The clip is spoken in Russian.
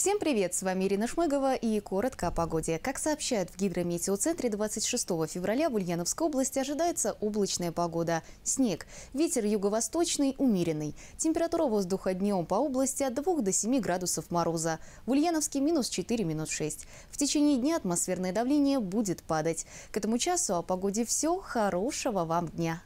Всем привет! С вами Ирина Шмыгова и коротко о погоде. Как сообщают в гидрометеоцентре 26 февраля в Ульяновской области ожидается облачная погода. Снег. Ветер юго-восточный, умеренный. Температура воздуха днем по области от 2 до 7 градусов мороза. В Ульяновске минус 4, минус 6. В течение дня атмосферное давление будет падать. К этому часу о погоде все. Хорошего вам дня!